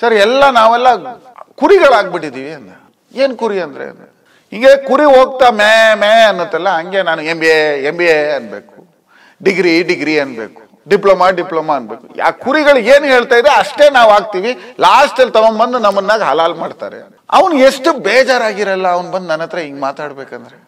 sir ಎಲ್ಲ ನಾವೆಲ್ಲ ಕುರಿಗಳಾಗ್ಬಿಟ್ಟಿದ್ದೀವಿ ಅಂದ ಏನು ಕುರಿ ಅಂದರೆ ಹಿಂಗೆ ಕುರಿ ಹೋಗ್ತಾ ಮೇ ಮೇ ಅನ್ನತ್ತಲ್ಲ ಹಂಗೆ ನಾನು M B A M B A ಅನ್ಬೇಕು ಡಿಗ್ರಿ ಡಿಗ್ರಿ ಅನ್ಬೇಕು ಡಿಪ್ಲೊಮಾ ಡಿಪ್ಲೊಮಾ ಅನ್ಬೇಕು ಆ ಕುರಿಗಳು ಏನು ಹೇಳ್ತಾ ಇದೆ ಅಷ್ಟೇ ನಾವು ಆಗ್ತೀವಿ ಲಾಸ್ಟಲ್ಲಿ ತಗೊಂಡ್ಬಂದು ನಮ್ಮನ್ನಾಗ ಹಲಾಲ್ ಮಾಡ್ತಾರೆ ಅವ್ನು ಎಷ್ಟು ಬೇಜಾರಾಗಿರಲ್ಲ ಅವ್ನು ಬಂದು ನನ್ನ ಹತ್ರ ಹಿಂಗೆ ಮಾತಾಡ್ಬೇಕಂದ್ರೆ